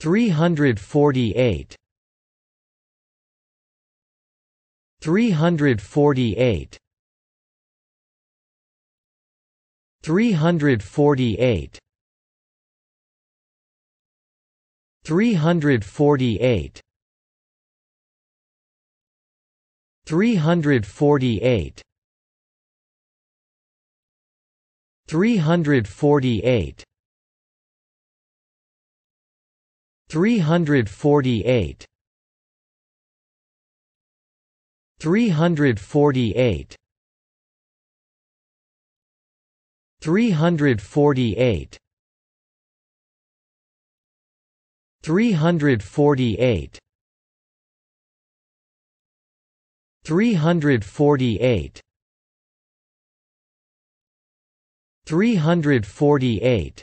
348 348 348 348 348 348 348 348 348 348 348 348